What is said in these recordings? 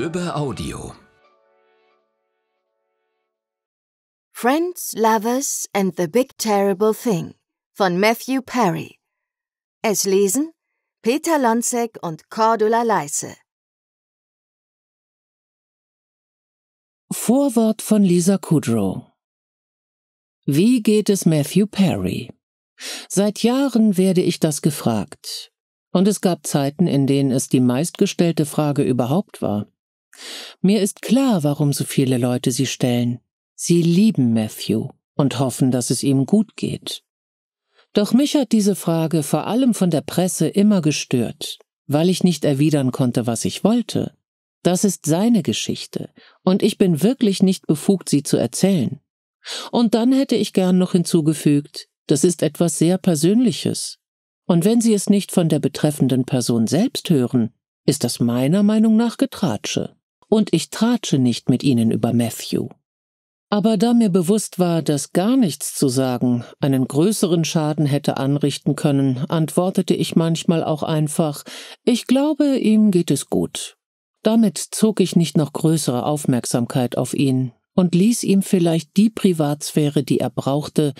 Lübbe Audio. Friends, Lovers and the Big Terrible Thing von Matthew Perry. Es lesen Peter Lonzek und Cordula Leise. Vorwort von Lisa Kudrow. Wie geht es Matthew Perry? Seit Jahren werde ich das gefragt. Und es gab Zeiten, in denen es die meistgestellte Frage überhaupt war. Mir ist klar, warum so viele Leute sie stellen. Sie lieben Matthew und hoffen, dass es ihm gut geht. Doch mich hat diese Frage vor allem von der Presse immer gestört, weil ich nicht erwidern konnte, was ich wollte. Das ist seine Geschichte, und ich bin wirklich nicht befugt, sie zu erzählen. Und dann hätte ich gern noch hinzugefügt, das ist etwas sehr Persönliches. Und wenn Sie es nicht von der betreffenden Person selbst hören, ist das meiner Meinung nach Getratsche und ich tratsche nicht mit ihnen über Matthew. Aber da mir bewusst war, dass gar nichts zu sagen einen größeren Schaden hätte anrichten können, antwortete ich manchmal auch einfach Ich glaube, ihm geht es gut. Damit zog ich nicht noch größere Aufmerksamkeit auf ihn und ließ ihm vielleicht die Privatsphäre, die er brauchte,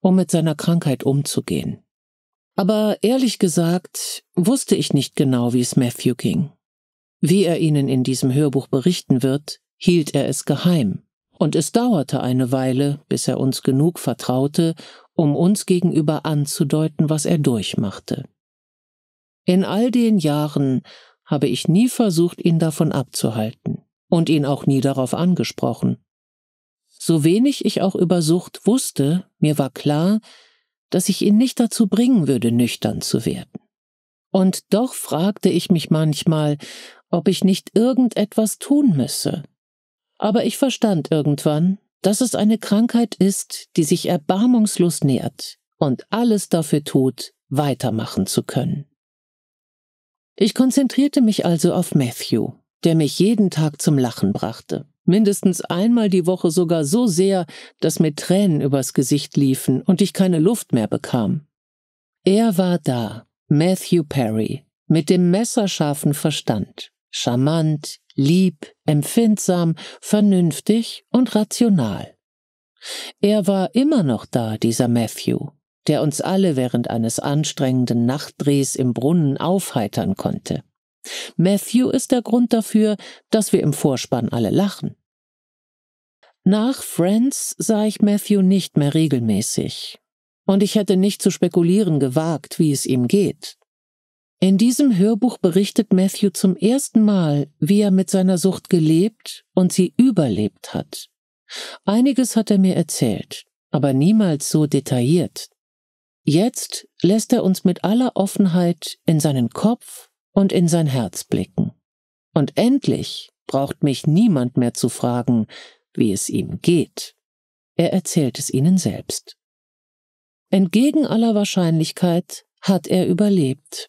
um mit seiner Krankheit umzugehen. Aber ehrlich gesagt wusste ich nicht genau, wie es Matthew ging. Wie er Ihnen in diesem Hörbuch berichten wird, hielt er es geheim, und es dauerte eine Weile, bis er uns genug vertraute, um uns gegenüber anzudeuten, was er durchmachte. In all den Jahren habe ich nie versucht, ihn davon abzuhalten und ihn auch nie darauf angesprochen. So wenig ich auch über Sucht wusste, mir war klar, dass ich ihn nicht dazu bringen würde, nüchtern zu werden. Und doch fragte ich mich manchmal, ob ich nicht irgendetwas tun müsse. Aber ich verstand irgendwann, dass es eine Krankheit ist, die sich erbarmungslos nährt und alles dafür tut, weitermachen zu können. Ich konzentrierte mich also auf Matthew, der mich jeden Tag zum Lachen brachte, mindestens einmal die Woche sogar so sehr, dass mir Tränen übers Gesicht liefen und ich keine Luft mehr bekam. Er war da, Matthew Perry, mit dem messerscharfen Verstand charmant, lieb, empfindsam, vernünftig und rational. Er war immer noch da, dieser Matthew, der uns alle während eines anstrengenden Nachtdrehs im Brunnen aufheitern konnte. Matthew ist der Grund dafür, dass wir im Vorspann alle lachen. Nach Friends sah ich Matthew nicht mehr regelmäßig, und ich hätte nicht zu spekulieren gewagt, wie es ihm geht. In diesem Hörbuch berichtet Matthew zum ersten Mal, wie er mit seiner Sucht gelebt und sie überlebt hat. Einiges hat er mir erzählt, aber niemals so detailliert. Jetzt lässt er uns mit aller Offenheit in seinen Kopf und in sein Herz blicken. Und endlich braucht mich niemand mehr zu fragen, wie es ihm geht. Er erzählt es ihnen selbst. Entgegen aller Wahrscheinlichkeit hat er überlebt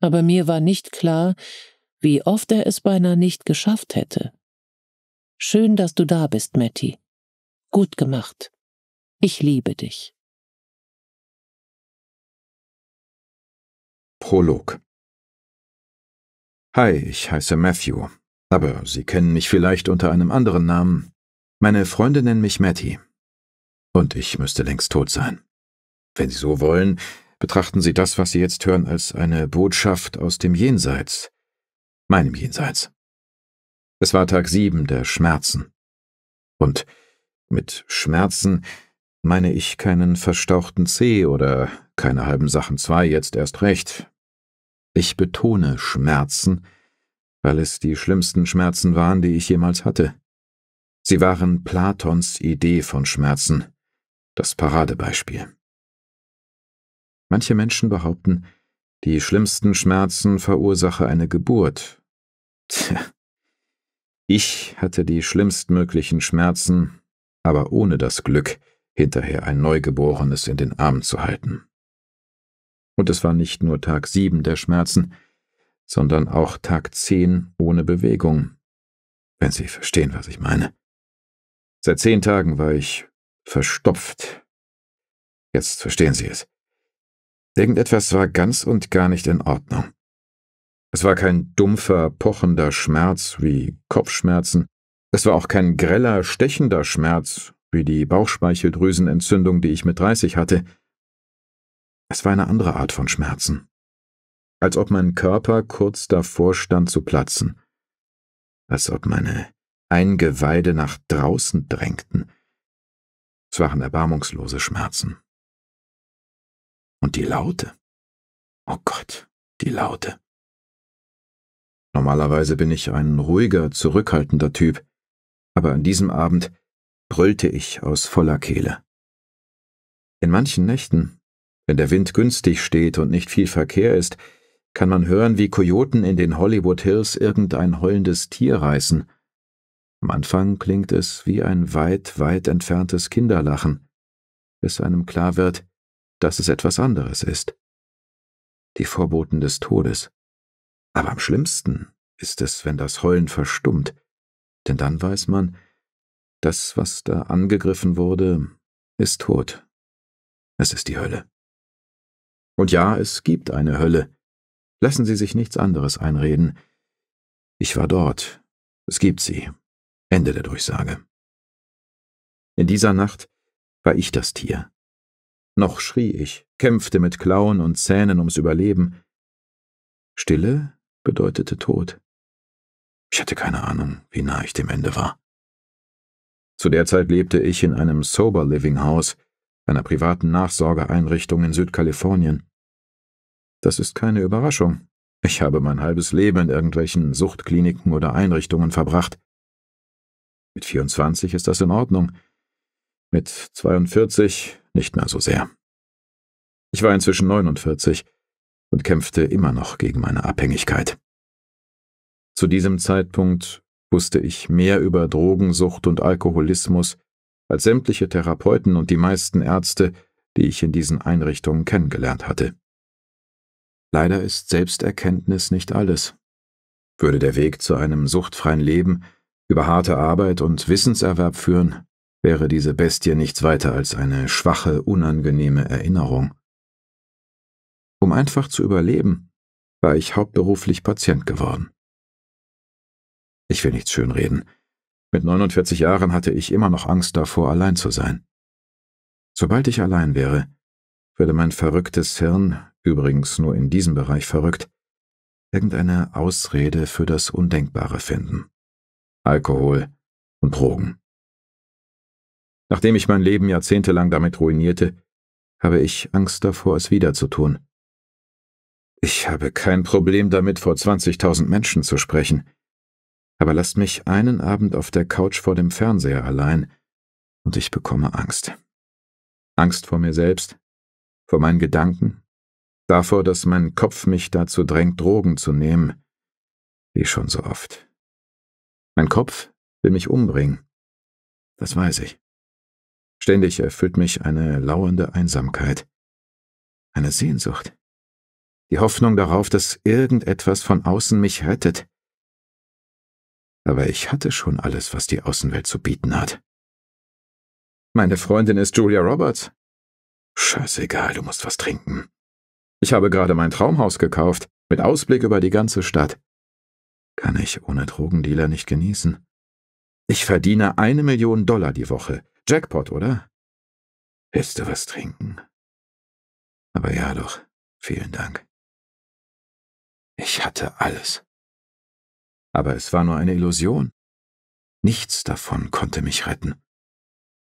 aber mir war nicht klar, wie oft er es beinahe nicht geschafft hätte. Schön, dass du da bist, Matti. Gut gemacht. Ich liebe dich. Prolog Hi, ich heiße Matthew, aber Sie kennen mich vielleicht unter einem anderen Namen. Meine Freunde nennen mich Matty. Und ich müsste längst tot sein. Wenn Sie so wollen, betrachten Sie das, was Sie jetzt hören, als eine Botschaft aus dem Jenseits, meinem Jenseits. Es war Tag sieben der Schmerzen. Und mit Schmerzen meine ich keinen verstauchten Zeh oder keine halben Sachen zwei jetzt erst recht. Ich betone Schmerzen, weil es die schlimmsten Schmerzen waren, die ich jemals hatte. Sie waren Platons Idee von Schmerzen, das Paradebeispiel. Manche Menschen behaupten, die schlimmsten Schmerzen verursache eine Geburt. Tja, ich hatte die schlimmstmöglichen Schmerzen, aber ohne das Glück, hinterher ein Neugeborenes in den Arm zu halten. Und es war nicht nur Tag sieben der Schmerzen, sondern auch Tag zehn ohne Bewegung, wenn Sie verstehen, was ich meine. Seit zehn Tagen war ich verstopft. Jetzt verstehen Sie es. Irgendetwas war ganz und gar nicht in Ordnung. Es war kein dumpfer, pochender Schmerz wie Kopfschmerzen, es war auch kein greller, stechender Schmerz wie die Bauchspeicheldrüsenentzündung, die ich mit 30 hatte. Es war eine andere Art von Schmerzen, als ob mein Körper kurz davor stand zu platzen, als ob meine Eingeweide nach draußen drängten. Es waren erbarmungslose Schmerzen. Und die Laute. Oh Gott, die Laute. Normalerweise bin ich ein ruhiger, zurückhaltender Typ, aber an diesem Abend brüllte ich aus voller Kehle. In manchen Nächten, wenn der Wind günstig steht und nicht viel Verkehr ist, kann man hören, wie Kojoten in den Hollywood Hills irgendein heulendes Tier reißen. Am Anfang klingt es wie ein weit, weit entferntes Kinderlachen, bis einem klar wird, dass es etwas anderes ist. Die Vorboten des Todes. Aber am schlimmsten ist es, wenn das Heulen verstummt, denn dann weiß man, das, was da angegriffen wurde, ist tot. Es ist die Hölle. Und ja, es gibt eine Hölle. Lassen Sie sich nichts anderes einreden. Ich war dort. Es gibt sie. Ende der Durchsage. In dieser Nacht war ich das Tier. Noch schrie ich, kämpfte mit Klauen und Zähnen ums Überleben. Stille bedeutete Tod. Ich hatte keine Ahnung, wie nah ich dem Ende war. Zu der Zeit lebte ich in einem Sober Living House, einer privaten Nachsorgeeinrichtung in Südkalifornien. Das ist keine Überraschung. Ich habe mein halbes Leben in irgendwelchen Suchtkliniken oder Einrichtungen verbracht. Mit 24 ist das in Ordnung, mit 42 nicht mehr so sehr. Ich war inzwischen 49 und kämpfte immer noch gegen meine Abhängigkeit. Zu diesem Zeitpunkt wusste ich mehr über Drogensucht und Alkoholismus als sämtliche Therapeuten und die meisten Ärzte, die ich in diesen Einrichtungen kennengelernt hatte. Leider ist Selbsterkenntnis nicht alles. Würde der Weg zu einem suchtfreien Leben über harte Arbeit und Wissenserwerb führen, wäre diese Bestie nichts weiter als eine schwache, unangenehme Erinnerung. Um einfach zu überleben, war ich hauptberuflich Patient geworden. Ich will nichts schönreden. Mit 49 Jahren hatte ich immer noch Angst davor, allein zu sein. Sobald ich allein wäre, würde mein verrücktes Hirn, übrigens nur in diesem Bereich verrückt, irgendeine Ausrede für das Undenkbare finden. Alkohol und Drogen. Nachdem ich mein Leben jahrzehntelang damit ruinierte, habe ich Angst davor, es wieder zu tun. Ich habe kein Problem damit, vor 20.000 Menschen zu sprechen. Aber lasst mich einen Abend auf der Couch vor dem Fernseher allein, und ich bekomme Angst. Angst vor mir selbst, vor meinen Gedanken, davor, dass mein Kopf mich dazu drängt, Drogen zu nehmen, wie schon so oft. Mein Kopf will mich umbringen. Das weiß ich. Ständig erfüllt mich eine lauernde Einsamkeit, eine Sehnsucht, die Hoffnung darauf, dass irgendetwas von außen mich rettet. Aber ich hatte schon alles, was die Außenwelt zu bieten hat. Meine Freundin ist Julia Roberts. Scheißegal, du musst was trinken. Ich habe gerade mein Traumhaus gekauft, mit Ausblick über die ganze Stadt. Kann ich ohne Drogendealer nicht genießen. Ich verdiene eine Million Dollar die Woche Jackpot, oder? Willst du was trinken? Aber ja doch, vielen Dank. Ich hatte alles. Aber es war nur eine Illusion. Nichts davon konnte mich retten.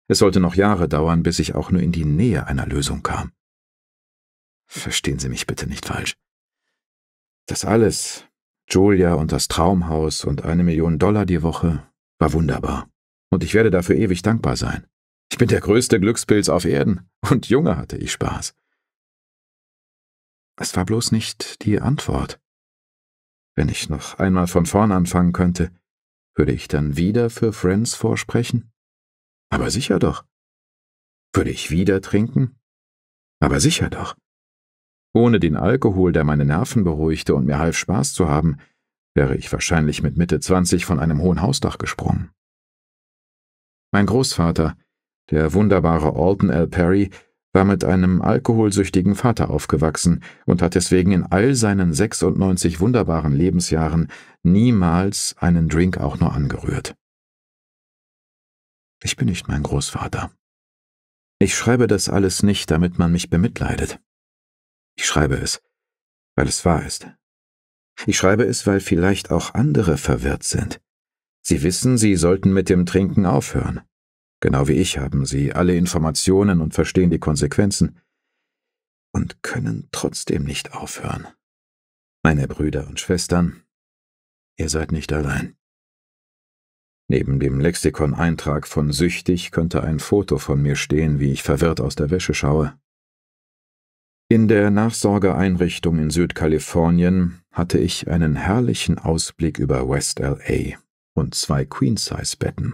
Es sollte noch Jahre dauern, bis ich auch nur in die Nähe einer Lösung kam. Verstehen Sie mich bitte nicht falsch. Das alles, Julia und das Traumhaus und eine Million Dollar die Woche, war wunderbar. Und ich werde dafür ewig dankbar sein. Ich bin der größte Glückspilz auf Erden, und Junge hatte ich Spaß. Es war bloß nicht die Antwort. Wenn ich noch einmal von vorn anfangen könnte, würde ich dann wieder für Friends vorsprechen? Aber sicher doch. Würde ich wieder trinken? Aber sicher doch. Ohne den Alkohol, der meine Nerven beruhigte und mir half Spaß zu haben, wäre ich wahrscheinlich mit Mitte 20 von einem hohen Hausdach gesprungen. Mein Großvater, der wunderbare Alton L. Perry war mit einem alkoholsüchtigen Vater aufgewachsen und hat deswegen in all seinen 96 wunderbaren Lebensjahren niemals einen Drink auch nur angerührt. Ich bin nicht mein Großvater. Ich schreibe das alles nicht, damit man mich bemitleidet. Ich schreibe es, weil es wahr ist. Ich schreibe es, weil vielleicht auch andere verwirrt sind. Sie wissen, sie sollten mit dem Trinken aufhören. Genau wie ich haben sie alle Informationen und verstehen die Konsequenzen und können trotzdem nicht aufhören. Meine Brüder und Schwestern, ihr seid nicht allein. Neben dem Lexikon-Eintrag von süchtig könnte ein Foto von mir stehen, wie ich verwirrt aus der Wäsche schaue. In der Nachsorgeeinrichtung in Südkalifornien hatte ich einen herrlichen Ausblick über West LA und zwei Queen-Size-Betten.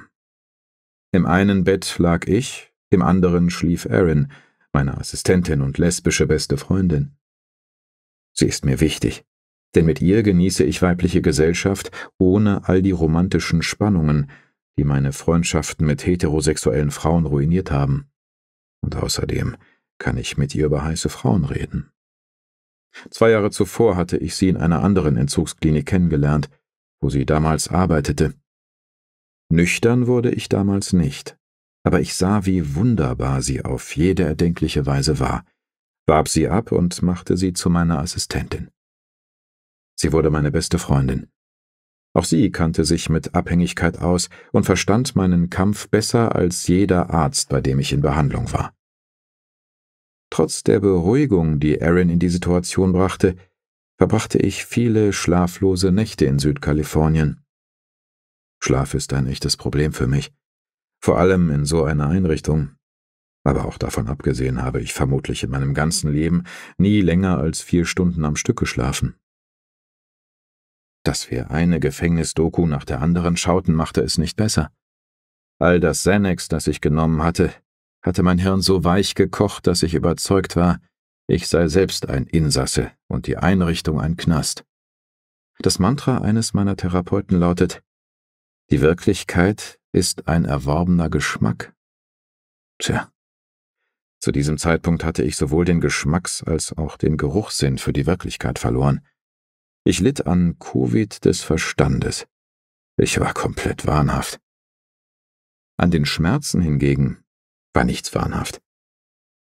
Im einen Bett lag ich, im anderen schlief Erin, meine Assistentin und lesbische beste Freundin. Sie ist mir wichtig, denn mit ihr genieße ich weibliche Gesellschaft ohne all die romantischen Spannungen, die meine Freundschaften mit heterosexuellen Frauen ruiniert haben. Und außerdem kann ich mit ihr über heiße Frauen reden. Zwei Jahre zuvor hatte ich sie in einer anderen Entzugsklinik kennengelernt, wo sie damals arbeitete. Nüchtern wurde ich damals nicht, aber ich sah, wie wunderbar sie auf jede erdenkliche Weise war, warb sie ab und machte sie zu meiner Assistentin. Sie wurde meine beste Freundin. Auch sie kannte sich mit Abhängigkeit aus und verstand meinen Kampf besser als jeder Arzt, bei dem ich in Behandlung war. Trotz der Beruhigung, die Aaron in die Situation brachte, verbrachte ich viele schlaflose Nächte in Südkalifornien Schlaf ist ein echtes Problem für mich, vor allem in so einer Einrichtung. Aber auch davon abgesehen habe ich vermutlich in meinem ganzen Leben nie länger als vier Stunden am Stück geschlafen. Dass wir eine Gefängnisdoku nach der anderen schauten, machte es nicht besser. All das Xanax, das ich genommen hatte, hatte mein Hirn so weich gekocht, dass ich überzeugt war, ich sei selbst ein Insasse und die Einrichtung ein Knast. Das Mantra eines meiner Therapeuten lautet die Wirklichkeit ist ein erworbener Geschmack. Tja. Zu diesem Zeitpunkt hatte ich sowohl den Geschmacks- als auch den Geruchssinn für die Wirklichkeit verloren. Ich litt an Covid des Verstandes. Ich war komplett wahnhaft. An den Schmerzen hingegen war nichts wahnhaft.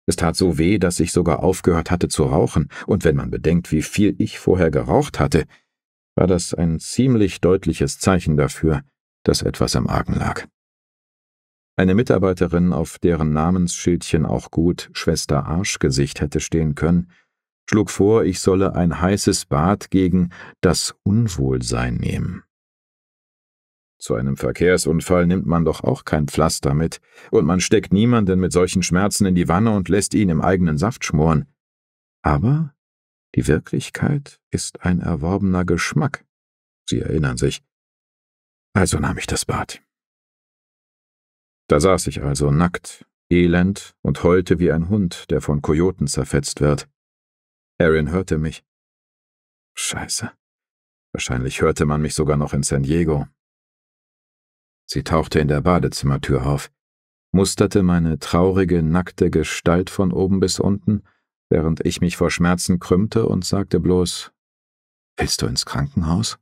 Es tat so weh, dass ich sogar aufgehört hatte zu rauchen, und wenn man bedenkt, wie viel ich vorher geraucht hatte, war das ein ziemlich deutliches Zeichen dafür, dass etwas im Argen lag. Eine Mitarbeiterin, auf deren Namensschildchen auch gut Schwester Arschgesicht hätte stehen können, schlug vor, ich solle ein heißes Bad gegen das Unwohlsein nehmen. Zu einem Verkehrsunfall nimmt man doch auch kein Pflaster mit, und man steckt niemanden mit solchen Schmerzen in die Wanne und lässt ihn im eigenen Saft schmoren. Aber die Wirklichkeit ist ein erworbener Geschmack. Sie erinnern sich, also nahm ich das Bad. Da saß ich also nackt, elend und heulte wie ein Hund, der von Kojoten zerfetzt wird. Aaron hörte mich. Scheiße. Wahrscheinlich hörte man mich sogar noch in San Diego. Sie tauchte in der Badezimmertür auf, musterte meine traurige, nackte Gestalt von oben bis unten, während ich mich vor Schmerzen krümmte und sagte bloß, Willst du ins Krankenhaus?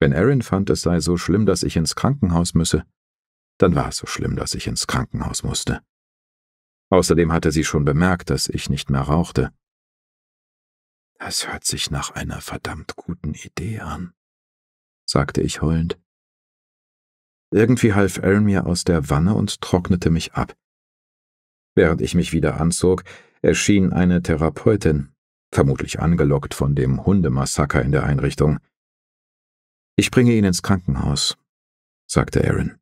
Wenn Erin fand, es sei so schlimm, dass ich ins Krankenhaus müsse, dann war es so schlimm, dass ich ins Krankenhaus musste. Außerdem hatte sie schon bemerkt, dass ich nicht mehr rauchte. Das hört sich nach einer verdammt guten Idee an, sagte ich heulend. Irgendwie half Erin mir aus der Wanne und trocknete mich ab. Während ich mich wieder anzog, erschien eine Therapeutin, vermutlich angelockt von dem Hundemassaker in der Einrichtung. Ich bringe ihn ins Krankenhaus, sagte Aaron.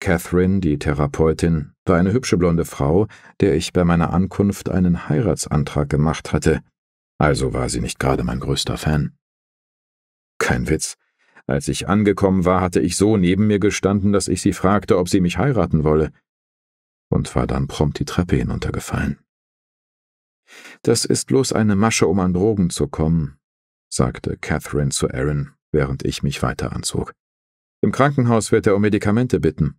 Catherine, die Therapeutin, war eine hübsche blonde Frau, der ich bei meiner Ankunft einen Heiratsantrag gemacht hatte, also war sie nicht gerade mein größter Fan. Kein Witz. Als ich angekommen war, hatte ich so neben mir gestanden, dass ich sie fragte, ob sie mich heiraten wolle, und war dann prompt die Treppe hinuntergefallen. Das ist bloß eine Masche, um an Drogen zu kommen, sagte Catherine zu Aaron während ich mich weiter anzog. Im Krankenhaus wird er um Medikamente bitten.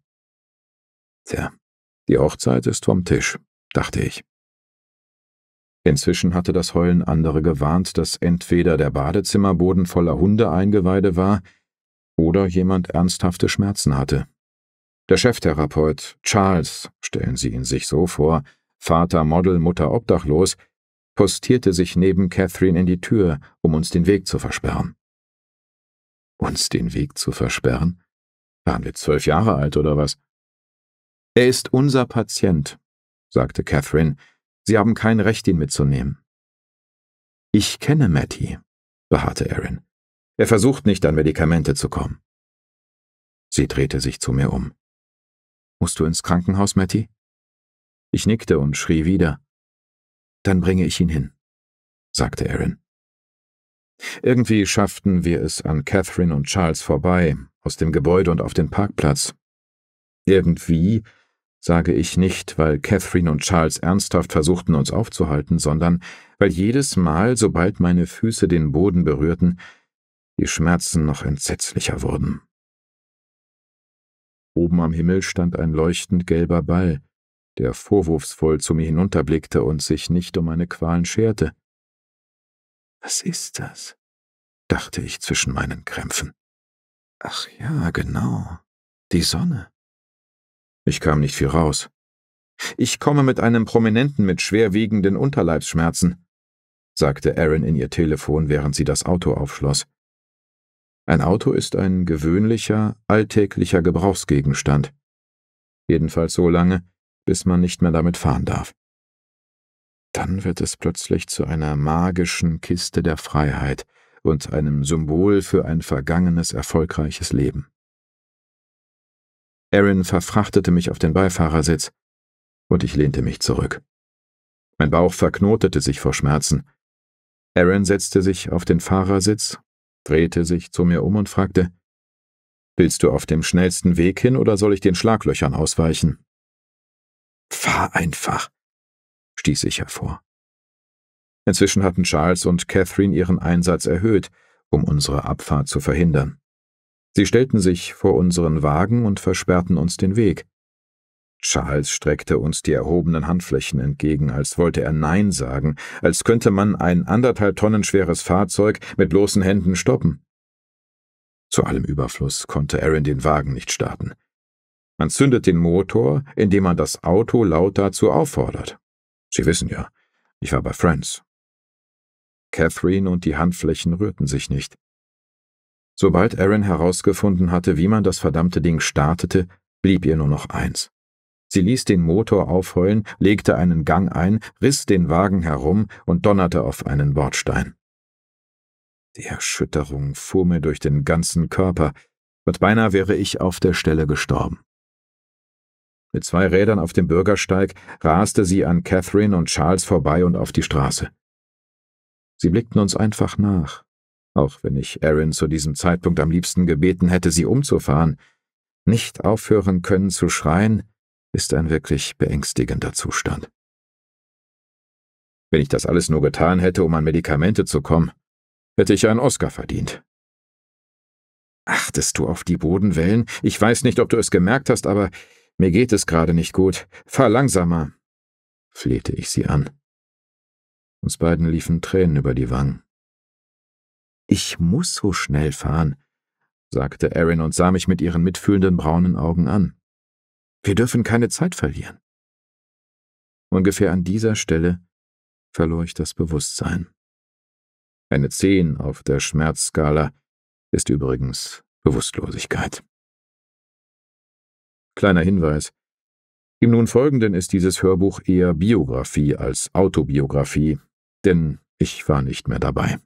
Tja, die Hochzeit ist vom Tisch, dachte ich. Inzwischen hatte das Heulen andere gewarnt, dass entweder der Badezimmerboden voller Hundeeingeweide war oder jemand ernsthafte Schmerzen hatte. Der Cheftherapeut, Charles, stellen Sie ihn sich so vor, Vater Model, Mutter obdachlos, postierte sich neben Catherine in die Tür, um uns den Weg zu versperren. Uns den Weg zu versperren? Waren wir zwölf Jahre alt oder was? Er ist unser Patient, sagte Catherine. Sie haben kein Recht, ihn mitzunehmen. Ich kenne Matty, beharrte Erin. Er versucht nicht, an Medikamente zu kommen. Sie drehte sich zu mir um. Musst du ins Krankenhaus, Matty? Ich nickte und schrie wieder. Dann bringe ich ihn hin, sagte Erin. Irgendwie schafften wir es an Catherine und Charles vorbei, aus dem Gebäude und auf den Parkplatz. Irgendwie sage ich nicht, weil Catherine und Charles ernsthaft versuchten, uns aufzuhalten, sondern weil jedes Mal, sobald meine Füße den Boden berührten, die Schmerzen noch entsetzlicher wurden. Oben am Himmel stand ein leuchtend gelber Ball, der vorwurfsvoll zu mir hinunterblickte und sich nicht um meine Qualen scherte. Was ist das? dachte ich zwischen meinen Krämpfen. Ach ja, genau. Die Sonne. Ich kam nicht viel raus. Ich komme mit einem Prominenten mit schwerwiegenden Unterleibsschmerzen, sagte Aaron in ihr Telefon, während sie das Auto aufschloss. Ein Auto ist ein gewöhnlicher, alltäglicher Gebrauchsgegenstand. Jedenfalls so lange, bis man nicht mehr damit fahren darf dann wird es plötzlich zu einer magischen Kiste der Freiheit und einem Symbol für ein vergangenes erfolgreiches Leben. Aaron verfrachtete mich auf den Beifahrersitz, und ich lehnte mich zurück. Mein Bauch verknotete sich vor Schmerzen. Aaron setzte sich auf den Fahrersitz, drehte sich zu mir um und fragte, Willst du auf dem schnellsten Weg hin oder soll ich den Schlaglöchern ausweichen? Fahr einfach, stieß ich hervor. Inzwischen hatten Charles und Catherine ihren Einsatz erhöht, um unsere Abfahrt zu verhindern. Sie stellten sich vor unseren Wagen und versperrten uns den Weg. Charles streckte uns die erhobenen Handflächen entgegen, als wollte er Nein sagen, als könnte man ein anderthalb Tonnen schweres Fahrzeug mit bloßen Händen stoppen. Zu allem Überfluss konnte Aaron den Wagen nicht starten. Man zündet den Motor, indem man das Auto laut dazu auffordert. Sie wissen ja, ich war bei Friends. Catherine und die Handflächen rührten sich nicht. Sobald Aaron herausgefunden hatte, wie man das verdammte Ding startete, blieb ihr nur noch eins. Sie ließ den Motor aufheulen, legte einen Gang ein, riss den Wagen herum und donnerte auf einen Bordstein. Die Erschütterung fuhr mir durch den ganzen Körper, und beinahe wäre ich auf der Stelle gestorben. Mit zwei Rädern auf dem Bürgersteig raste sie an Catherine und Charles vorbei und auf die Straße. Sie blickten uns einfach nach, auch wenn ich Aaron zu diesem Zeitpunkt am liebsten gebeten hätte, sie umzufahren. Nicht aufhören können zu schreien, ist ein wirklich beängstigender Zustand. Wenn ich das alles nur getan hätte, um an Medikamente zu kommen, hätte ich einen Oscar verdient. Achtest du auf die Bodenwellen? Ich weiß nicht, ob du es gemerkt hast, aber mir geht es gerade nicht gut. Fahr langsamer, flehte ich sie an. Uns beiden liefen Tränen über die Wangen. Ich muss so schnell fahren, sagte Erin und sah mich mit ihren mitfühlenden braunen Augen an. Wir dürfen keine Zeit verlieren. Ungefähr an dieser Stelle verlor ich das Bewusstsein. Eine Zehn auf der Schmerzskala ist übrigens Bewusstlosigkeit. Kleiner Hinweis. Im nun folgenden ist dieses Hörbuch eher Biografie als Autobiografie, denn ich war nicht mehr dabei.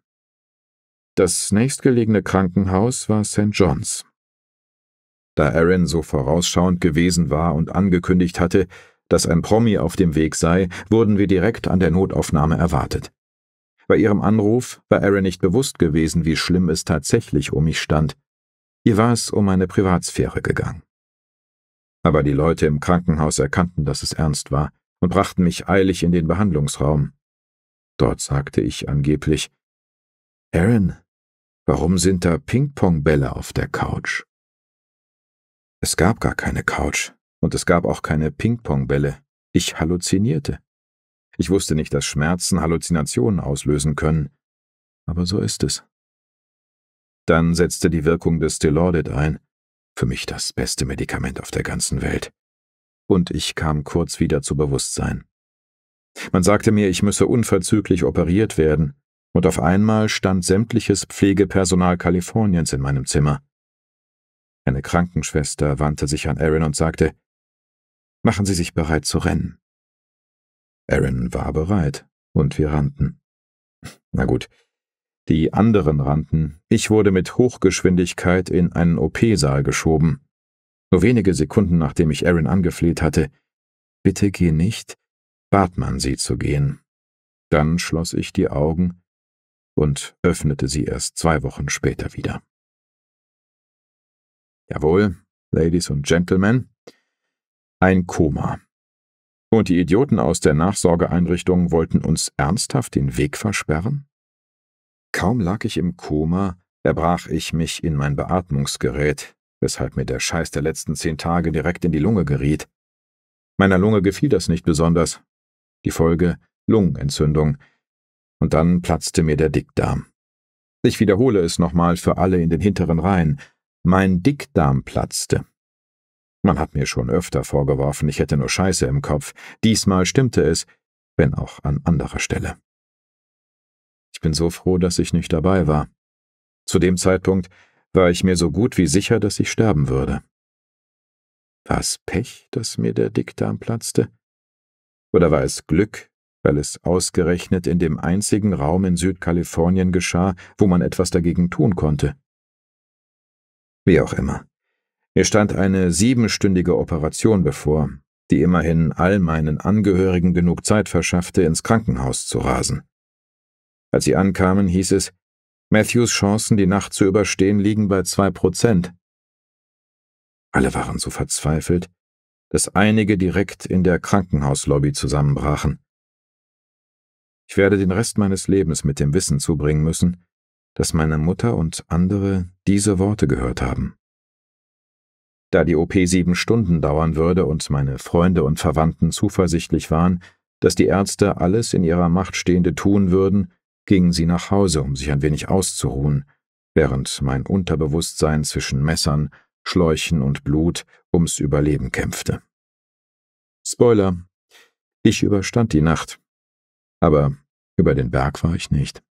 Das nächstgelegene Krankenhaus war St. John's. Da Aaron so vorausschauend gewesen war und angekündigt hatte, dass ein Promi auf dem Weg sei, wurden wir direkt an der Notaufnahme erwartet. Bei ihrem Anruf war Aaron nicht bewusst gewesen, wie schlimm es tatsächlich um mich stand. Ihr war es um meine Privatsphäre gegangen aber die Leute im Krankenhaus erkannten, dass es ernst war und brachten mich eilig in den Behandlungsraum. Dort sagte ich angeblich, Aaron, warum sind da Ping-Pong-Bälle auf der Couch? Es gab gar keine Couch und es gab auch keine Ping-Pong-Bälle. Ich halluzinierte. Ich wusste nicht, dass Schmerzen Halluzinationen auslösen können, aber so ist es. Dann setzte die Wirkung des Delorded ein für mich das beste Medikament auf der ganzen Welt. Und ich kam kurz wieder zu Bewusstsein. Man sagte mir, ich müsse unverzüglich operiert werden, und auf einmal stand sämtliches Pflegepersonal Kaliforniens in meinem Zimmer. Eine Krankenschwester wandte sich an Aaron und sagte, Machen Sie sich bereit zu rennen. Aaron war bereit, und wir rannten. Na gut, die anderen rannten. Ich wurde mit Hochgeschwindigkeit in einen OP-Saal geschoben. Nur wenige Sekunden nachdem ich Aaron angefleht hatte, bitte geh nicht, bat man sie zu gehen. Dann schloss ich die Augen und öffnete sie erst zwei Wochen später wieder. Jawohl, Ladies und Gentlemen, ein Koma. Und die Idioten aus der Nachsorgeeinrichtung wollten uns ernsthaft den Weg versperren? Kaum lag ich im Koma, erbrach ich mich in mein Beatmungsgerät, weshalb mir der Scheiß der letzten zehn Tage direkt in die Lunge geriet. Meiner Lunge gefiel das nicht besonders. Die Folge Lungenentzündung. Und dann platzte mir der Dickdarm. Ich wiederhole es nochmal für alle in den hinteren Reihen. Mein Dickdarm platzte. Man hat mir schon öfter vorgeworfen, ich hätte nur Scheiße im Kopf. Diesmal stimmte es, wenn auch an anderer Stelle. Ich bin so froh, dass ich nicht dabei war. Zu dem Zeitpunkt war ich mir so gut wie sicher, dass ich sterben würde. War es Pech, dass mir der Dickdarm platzte? Oder war es Glück, weil es ausgerechnet in dem einzigen Raum in Südkalifornien geschah, wo man etwas dagegen tun konnte? Wie auch immer. Mir stand eine siebenstündige Operation bevor, die immerhin all meinen Angehörigen genug Zeit verschaffte, ins Krankenhaus zu rasen. Als sie ankamen, hieß es, Matthews Chancen, die Nacht zu überstehen, liegen bei zwei Prozent. Alle waren so verzweifelt, dass einige direkt in der Krankenhauslobby zusammenbrachen. Ich werde den Rest meines Lebens mit dem Wissen zubringen müssen, dass meine Mutter und andere diese Worte gehört haben. Da die OP sieben Stunden dauern würde und meine Freunde und Verwandten zuversichtlich waren, dass die Ärzte alles in ihrer Macht Stehende tun würden, gingen sie nach Hause, um sich ein wenig auszuruhen, während mein Unterbewusstsein zwischen Messern, Schläuchen und Blut ums Überleben kämpfte. Spoiler, ich überstand die Nacht, aber über den Berg war ich nicht.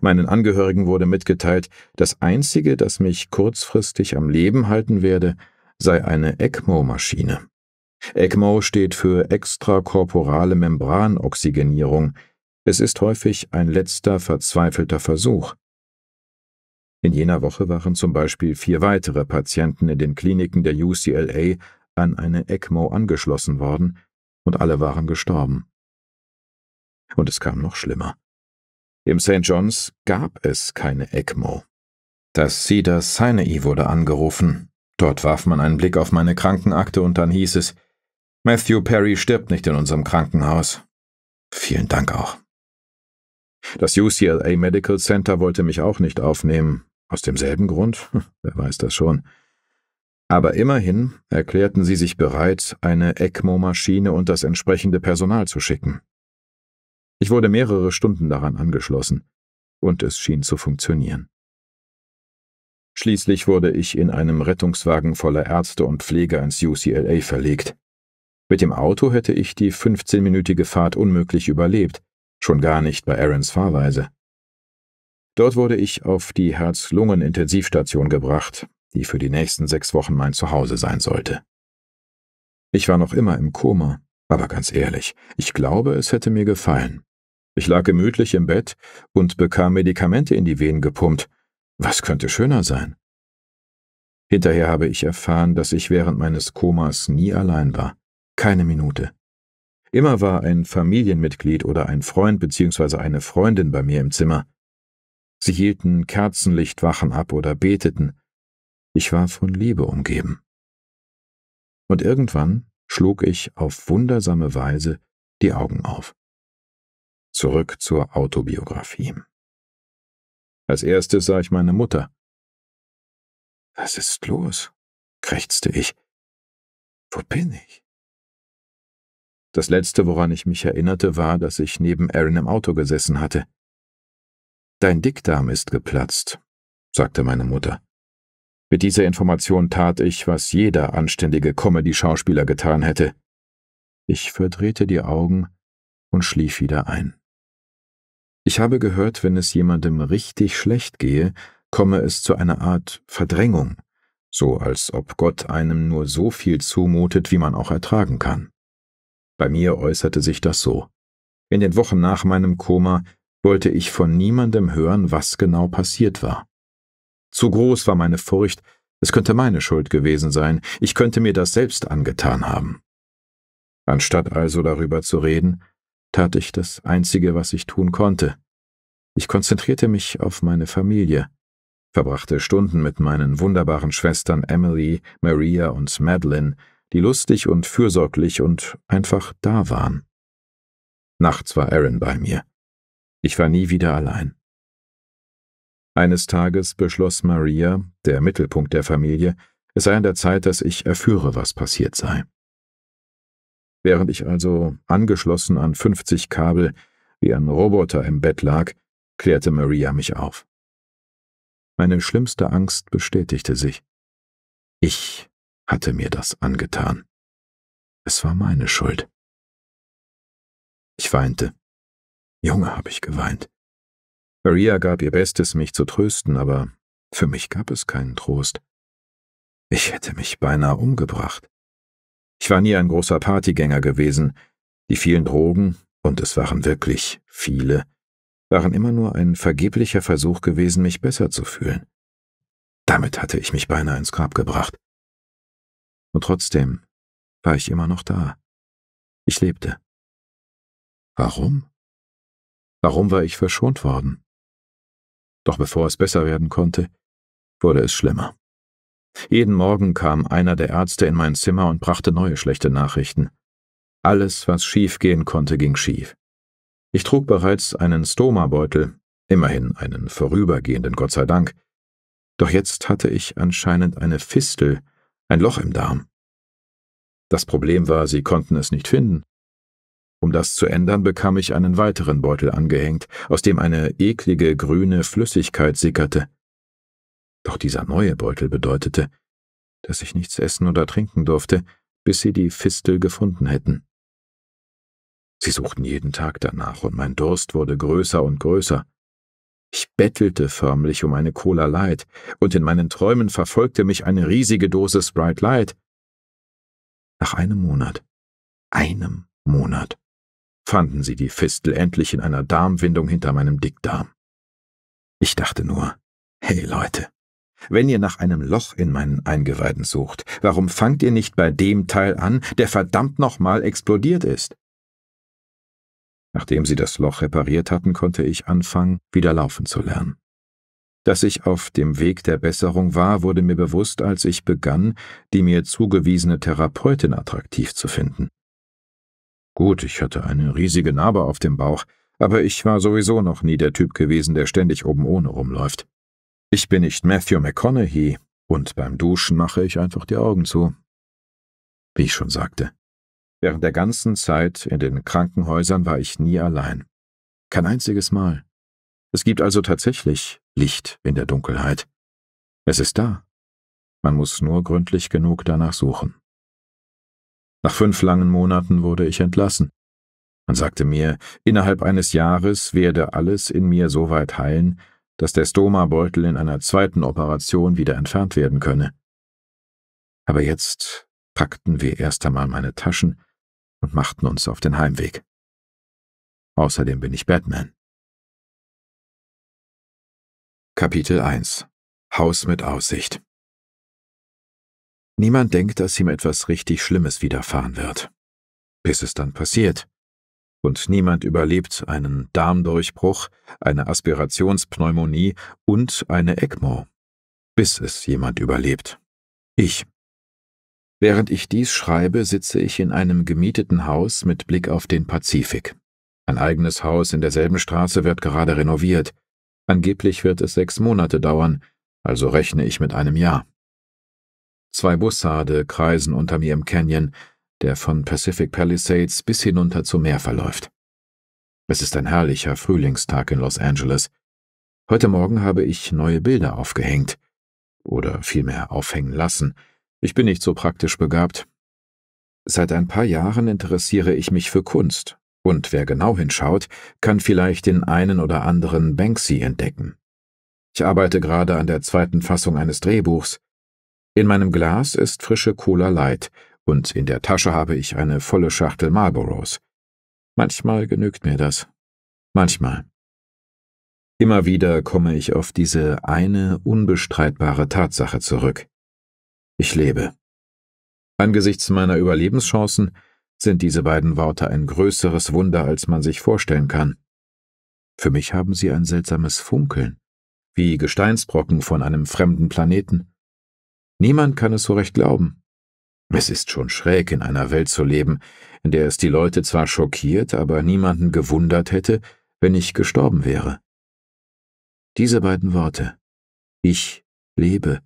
Meinen Angehörigen wurde mitgeteilt, das Einzige, das mich kurzfristig am Leben halten werde, sei eine ECMO-Maschine. ECMO steht für extrakorporale Membranoxygenierung, es ist häufig ein letzter verzweifelter Versuch. In jener Woche waren zum Beispiel vier weitere Patienten in den Kliniken der UCLA an eine ECMO angeschlossen worden und alle waren gestorben. Und es kam noch schlimmer. Im St. John's gab es keine ECMO. Das Cedar Sinai wurde angerufen. Dort warf man einen Blick auf meine Krankenakte und dann hieß es, Matthew Perry stirbt nicht in unserem Krankenhaus. Vielen Dank auch. Das UCLA Medical Center wollte mich auch nicht aufnehmen. Aus demselben Grund? Wer weiß das schon. Aber immerhin erklärten sie sich bereit, eine ECMO-Maschine und das entsprechende Personal zu schicken. Ich wurde mehrere Stunden daran angeschlossen, und es schien zu funktionieren. Schließlich wurde ich in einem Rettungswagen voller Ärzte und Pfleger ins UCLA verlegt. Mit dem Auto hätte ich die 15-minütige Fahrt unmöglich überlebt, schon gar nicht bei Aarons Fahrweise. Dort wurde ich auf die Herz-Lungen-Intensivstation gebracht, die für die nächsten sechs Wochen mein Zuhause sein sollte. Ich war noch immer im Koma, aber ganz ehrlich, ich glaube, es hätte mir gefallen. Ich lag gemütlich im Bett und bekam Medikamente in die Venen gepumpt. Was könnte schöner sein? Hinterher habe ich erfahren, dass ich während meines Komas nie allein war. Keine Minute. Immer war ein Familienmitglied oder ein Freund bzw. eine Freundin bei mir im Zimmer. Sie hielten Kerzenlichtwachen ab oder beteten. Ich war von Liebe umgeben. Und irgendwann schlug ich auf wundersame Weise die Augen auf. Zurück zur Autobiografie. Als erstes sah ich meine Mutter. Was ist los? krächzte ich. Wo bin ich? Das Letzte, woran ich mich erinnerte, war, dass ich neben Aaron im Auto gesessen hatte. Dein Dickdarm ist geplatzt, sagte meine Mutter. Mit dieser Information tat ich, was jeder anständige Comedy-Schauspieler getan hätte. Ich verdrehte die Augen und schlief wieder ein. Ich habe gehört, wenn es jemandem richtig schlecht gehe, komme es zu einer Art Verdrängung, so als ob Gott einem nur so viel zumutet, wie man auch ertragen kann. Bei mir äußerte sich das so. In den Wochen nach meinem Koma wollte ich von niemandem hören, was genau passiert war. Zu groß war meine Furcht, es könnte meine Schuld gewesen sein, ich könnte mir das selbst angetan haben. Anstatt also darüber zu reden, tat ich das Einzige, was ich tun konnte. Ich konzentrierte mich auf meine Familie, verbrachte Stunden mit meinen wunderbaren Schwestern Emily, Maria und Madeline, die lustig und fürsorglich und einfach da waren. Nachts war Aaron bei mir. Ich war nie wieder allein. Eines Tages beschloss Maria, der Mittelpunkt der Familie, es sei an der Zeit, dass ich erführe, was passiert sei. Während ich also angeschlossen an 50 Kabel wie ein Roboter im Bett lag, klärte Maria mich auf. Meine schlimmste Angst bestätigte sich. Ich hatte mir das angetan. Es war meine Schuld. Ich weinte. Junge, habe ich geweint. Maria gab ihr Bestes, mich zu trösten, aber für mich gab es keinen Trost. Ich hätte mich beinahe umgebracht. Ich war nie ein großer Partygänger gewesen. Die vielen Drogen, und es waren wirklich viele, waren immer nur ein vergeblicher Versuch gewesen, mich besser zu fühlen. Damit hatte ich mich beinahe ins Grab gebracht. Und trotzdem war ich immer noch da. Ich lebte. Warum? Warum war ich verschont worden? Doch bevor es besser werden konnte, wurde es schlimmer. Jeden Morgen kam einer der Ärzte in mein Zimmer und brachte neue schlechte Nachrichten. Alles, was schief gehen konnte, ging schief. Ich trug bereits einen Stoma-Beutel, immerhin einen vorübergehenden Gott sei Dank. Doch jetzt hatte ich anscheinend eine Fistel, ein Loch im Darm. Das Problem war, sie konnten es nicht finden. Um das zu ändern, bekam ich einen weiteren Beutel angehängt, aus dem eine eklige grüne Flüssigkeit sickerte. Doch dieser neue Beutel bedeutete, dass ich nichts essen oder trinken durfte, bis sie die Fistel gefunden hätten. Sie suchten jeden Tag danach, und mein Durst wurde größer und größer. Ich bettelte förmlich um eine Cola Light, und in meinen Träumen verfolgte mich eine riesige Dose Sprite Light. Nach einem Monat, einem Monat, fanden sie die Fistel endlich in einer Darmwindung hinter meinem Dickdarm. Ich dachte nur, hey Leute, wenn ihr nach einem Loch in meinen Eingeweiden sucht, warum fangt ihr nicht bei dem Teil an, der verdammt nochmal explodiert ist? Nachdem sie das Loch repariert hatten, konnte ich anfangen, wieder laufen zu lernen. Dass ich auf dem Weg der Besserung war, wurde mir bewusst, als ich begann, die mir zugewiesene Therapeutin attraktiv zu finden. Gut, ich hatte eine riesige Narbe auf dem Bauch, aber ich war sowieso noch nie der Typ gewesen, der ständig oben ohne rumläuft. Ich bin nicht Matthew McConaughey, und beim Duschen mache ich einfach die Augen zu. Wie ich schon sagte, Während der ganzen Zeit in den Krankenhäusern war ich nie allein. Kein einziges Mal. Es gibt also tatsächlich Licht in der Dunkelheit. Es ist da. Man muss nur gründlich genug danach suchen. Nach fünf langen Monaten wurde ich entlassen. Man sagte mir, innerhalb eines Jahres werde alles in mir so weit heilen, dass der Stoma-Beutel in einer zweiten Operation wieder entfernt werden könne. Aber jetzt packten wir erst einmal meine Taschen und machten uns auf den Heimweg. Außerdem bin ich Batman. Kapitel 1 Haus mit Aussicht Niemand denkt, dass ihm etwas richtig Schlimmes widerfahren wird, bis es dann passiert. Und niemand überlebt einen Darmdurchbruch, eine Aspirationspneumonie und eine ECMO, bis es jemand überlebt. Ich. Während ich dies schreibe, sitze ich in einem gemieteten Haus mit Blick auf den Pazifik. Ein eigenes Haus in derselben Straße wird gerade renoviert. Angeblich wird es sechs Monate dauern, also rechne ich mit einem Jahr. Zwei Bussarde kreisen unter mir im Canyon, der von Pacific Palisades bis hinunter zum Meer verläuft. Es ist ein herrlicher Frühlingstag in Los Angeles. Heute Morgen habe ich neue Bilder aufgehängt, oder vielmehr aufhängen lassen – ich bin nicht so praktisch begabt. Seit ein paar Jahren interessiere ich mich für Kunst, und wer genau hinschaut, kann vielleicht den einen oder anderen Banksy entdecken. Ich arbeite gerade an der zweiten Fassung eines Drehbuchs. In meinem Glas ist frische Cola Light und in der Tasche habe ich eine volle Schachtel Marlboros. Manchmal genügt mir das. Manchmal. Immer wieder komme ich auf diese eine unbestreitbare Tatsache zurück. Ich lebe. Angesichts meiner Überlebenschancen sind diese beiden Worte ein größeres Wunder, als man sich vorstellen kann. Für mich haben sie ein seltsames Funkeln, wie Gesteinsbrocken von einem fremden Planeten. Niemand kann es so recht glauben. Es ist schon schräg, in einer Welt zu leben, in der es die Leute zwar schockiert, aber niemanden gewundert hätte, wenn ich gestorben wäre. Diese beiden Worte, ich lebe,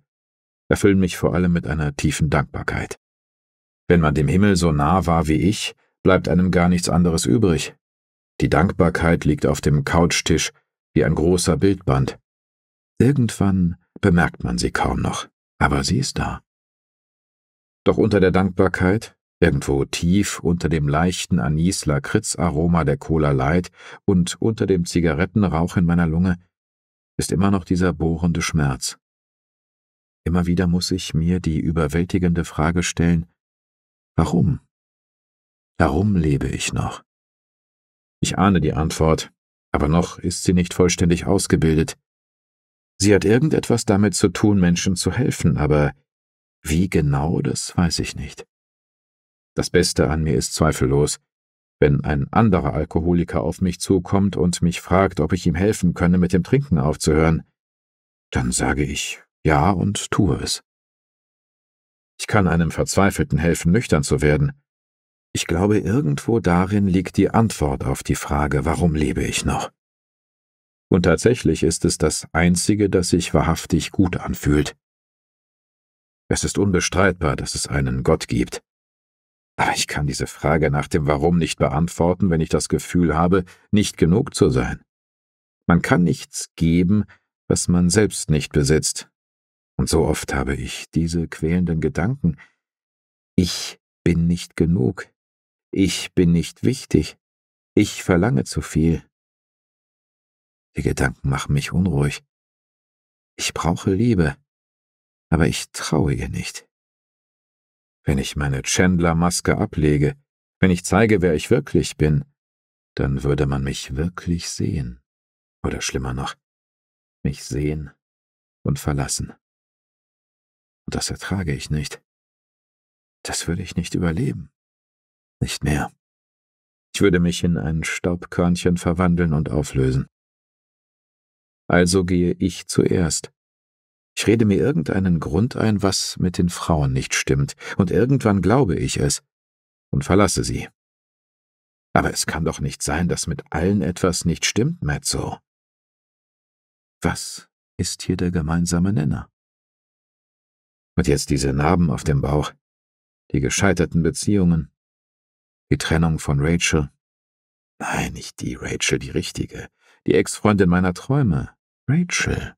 erfüllen mich vor allem mit einer tiefen Dankbarkeit. Wenn man dem Himmel so nah war wie ich, bleibt einem gar nichts anderes übrig. Die Dankbarkeit liegt auf dem Couchtisch wie ein großer Bildband. Irgendwann bemerkt man sie kaum noch, aber sie ist da. Doch unter der Dankbarkeit, irgendwo tief unter dem leichten Anisler-Kritzaroma der Cola Light und unter dem Zigarettenrauch in meiner Lunge, ist immer noch dieser bohrende Schmerz. Immer wieder muss ich mir die überwältigende Frage stellen, warum? Warum lebe ich noch? Ich ahne die Antwort, aber noch ist sie nicht vollständig ausgebildet. Sie hat irgendetwas damit zu tun, Menschen zu helfen, aber wie genau, das weiß ich nicht. Das Beste an mir ist zweifellos, wenn ein anderer Alkoholiker auf mich zukommt und mich fragt, ob ich ihm helfen könne, mit dem Trinken aufzuhören, dann sage ich, ja und tue es. Ich kann einem Verzweifelten helfen, nüchtern zu werden. Ich glaube, irgendwo darin liegt die Antwort auf die Frage, warum lebe ich noch? Und tatsächlich ist es das Einzige, das sich wahrhaftig gut anfühlt. Es ist unbestreitbar, dass es einen Gott gibt. Aber ich kann diese Frage nach dem Warum nicht beantworten, wenn ich das Gefühl habe, nicht genug zu sein. Man kann nichts geben, was man selbst nicht besitzt, und so oft habe ich diese quälenden Gedanken. Ich bin nicht genug. Ich bin nicht wichtig. Ich verlange zu viel. Die Gedanken machen mich unruhig. Ich brauche Liebe, aber ich traue ihr nicht. Wenn ich meine Chandler-Maske ablege, wenn ich zeige, wer ich wirklich bin, dann würde man mich wirklich sehen. Oder schlimmer noch, mich sehen und verlassen. Und das ertrage ich nicht. Das würde ich nicht überleben. Nicht mehr. Ich würde mich in ein Staubkörnchen verwandeln und auflösen. Also gehe ich zuerst. Ich rede mir irgendeinen Grund ein, was mit den Frauen nicht stimmt, und irgendwann glaube ich es und verlasse sie. Aber es kann doch nicht sein, dass mit allen etwas nicht stimmt, Mezzo. Was ist hier der gemeinsame Nenner? Und jetzt diese Narben auf dem Bauch, die gescheiterten Beziehungen, die Trennung von Rachel. Nein, nicht die Rachel, die richtige, die Ex-Freundin meiner Träume, Rachel.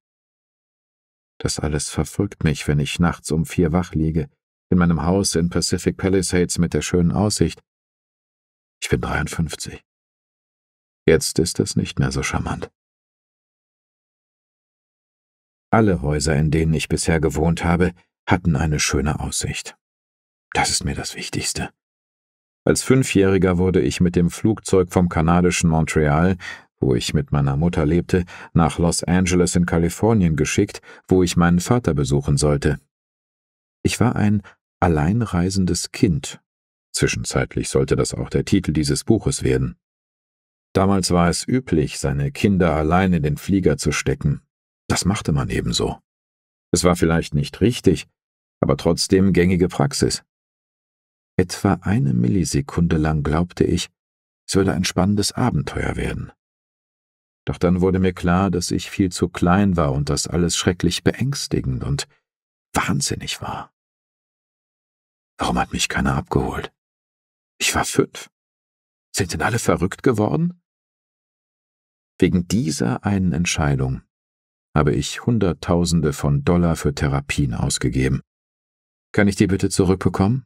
Das alles verfolgt mich, wenn ich nachts um vier wach liege, in meinem Haus in Pacific Palisades mit der schönen Aussicht. Ich bin 53. Jetzt ist es nicht mehr so charmant. Alle Häuser, in denen ich bisher gewohnt habe, hatten eine schöne Aussicht. Das ist mir das Wichtigste. Als Fünfjähriger wurde ich mit dem Flugzeug vom kanadischen Montreal, wo ich mit meiner Mutter lebte, nach Los Angeles in Kalifornien geschickt, wo ich meinen Vater besuchen sollte. Ich war ein alleinreisendes Kind. Zwischenzeitlich sollte das auch der Titel dieses Buches werden. Damals war es üblich, seine Kinder allein in den Flieger zu stecken. Das machte man ebenso. Es war vielleicht nicht richtig, aber trotzdem gängige Praxis. Etwa eine Millisekunde lang glaubte ich, es würde ein spannendes Abenteuer werden. Doch dann wurde mir klar, dass ich viel zu klein war und das alles schrecklich beängstigend und wahnsinnig war. Warum hat mich keiner abgeholt? Ich war fünf. Sind denn alle verrückt geworden? Wegen dieser einen Entscheidung habe ich Hunderttausende von Dollar für Therapien ausgegeben. Kann ich die bitte zurückbekommen?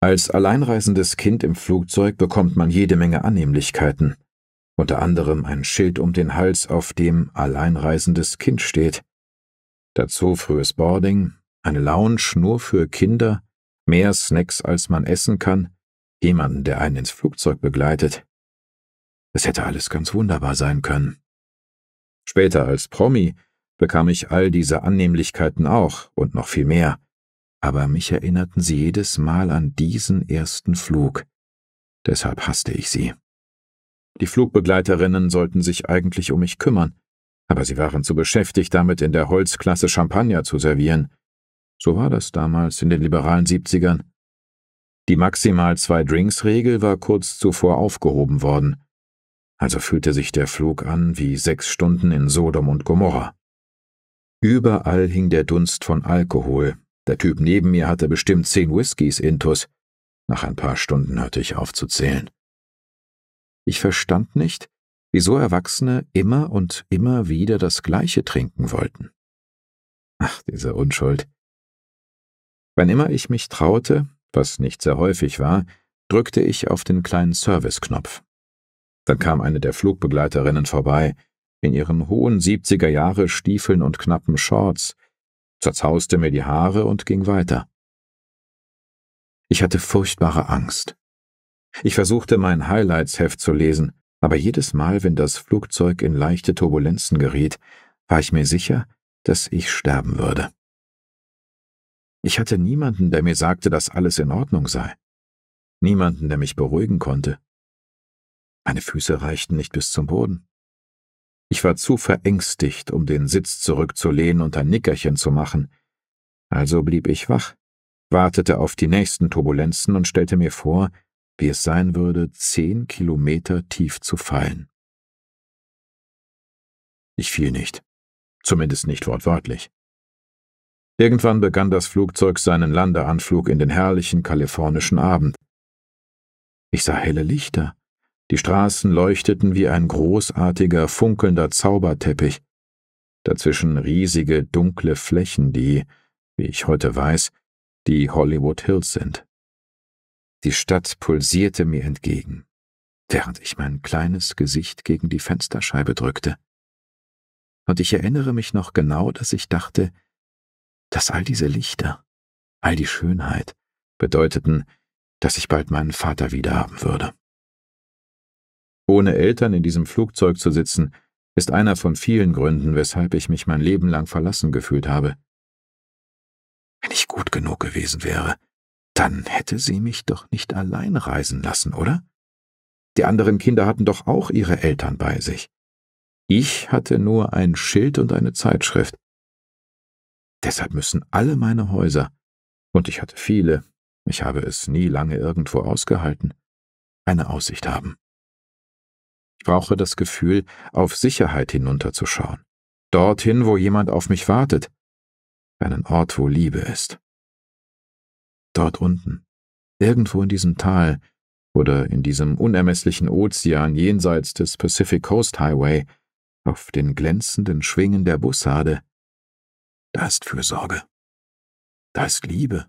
Als alleinreisendes Kind im Flugzeug bekommt man jede Menge Annehmlichkeiten, unter anderem ein Schild um den Hals, auf dem alleinreisendes Kind steht. Dazu frühes Boarding, eine Lounge nur für Kinder, mehr Snacks als man essen kann, jemanden, der einen ins Flugzeug begleitet. Es hätte alles ganz wunderbar sein können. Später als Promi bekam ich all diese Annehmlichkeiten auch und noch viel mehr aber mich erinnerten sie jedes Mal an diesen ersten Flug. Deshalb hasste ich sie. Die Flugbegleiterinnen sollten sich eigentlich um mich kümmern, aber sie waren zu beschäftigt damit, in der Holzklasse Champagner zu servieren. So war das damals in den liberalen Siebzigern. Die maximal zwei Drinks-Regel war kurz zuvor aufgehoben worden. Also fühlte sich der Flug an wie sechs Stunden in Sodom und Gomorra. Überall hing der Dunst von Alkohol, der Typ neben mir hatte bestimmt zehn Whiskys intus. Nach ein paar Stunden hörte ich auf zu zählen. Ich verstand nicht, wieso Erwachsene immer und immer wieder das Gleiche trinken wollten. Ach, diese Unschuld. Wann immer ich mich traute, was nicht sehr häufig war, drückte ich auf den kleinen Service-Knopf. Dann kam eine der Flugbegleiterinnen vorbei, in ihren hohen 70er Jahre Stiefeln und knappen Shorts, zerzauste mir die Haare und ging weiter. Ich hatte furchtbare Angst. Ich versuchte, mein Highlights-Heft zu lesen, aber jedes Mal, wenn das Flugzeug in leichte Turbulenzen geriet, war ich mir sicher, dass ich sterben würde. Ich hatte niemanden, der mir sagte, dass alles in Ordnung sei. Niemanden, der mich beruhigen konnte. Meine Füße reichten nicht bis zum Boden. Ich war zu verängstigt, um den Sitz zurückzulehnen und ein Nickerchen zu machen. Also blieb ich wach, wartete auf die nächsten Turbulenzen und stellte mir vor, wie es sein würde, zehn Kilometer tief zu fallen. Ich fiel nicht. Zumindest nicht wortwörtlich. Irgendwann begann das Flugzeug seinen Landeanflug in den herrlichen kalifornischen Abend. Ich sah helle Lichter, die Straßen leuchteten wie ein großartiger, funkelnder Zauberteppich, dazwischen riesige, dunkle Flächen, die, wie ich heute weiß, die Hollywood Hills sind. Die Stadt pulsierte mir entgegen, während ich mein kleines Gesicht gegen die Fensterscheibe drückte. Und ich erinnere mich noch genau, dass ich dachte, dass all diese Lichter, all die Schönheit bedeuteten, dass ich bald meinen Vater wiederhaben würde. Ohne Eltern in diesem Flugzeug zu sitzen, ist einer von vielen Gründen, weshalb ich mich mein Leben lang verlassen gefühlt habe. Wenn ich gut genug gewesen wäre, dann hätte sie mich doch nicht allein reisen lassen, oder? Die anderen Kinder hatten doch auch ihre Eltern bei sich. Ich hatte nur ein Schild und eine Zeitschrift. Deshalb müssen alle meine Häuser, und ich hatte viele, ich habe es nie lange irgendwo ausgehalten, eine Aussicht haben. Ich brauche das Gefühl, auf Sicherheit hinunterzuschauen. Dorthin, wo jemand auf mich wartet. Einen Ort, wo Liebe ist. Dort unten, irgendwo in diesem Tal oder in diesem unermesslichen Ozean jenseits des Pacific Coast Highway, auf den glänzenden Schwingen der Bussarde, da ist Fürsorge. Da ist Liebe.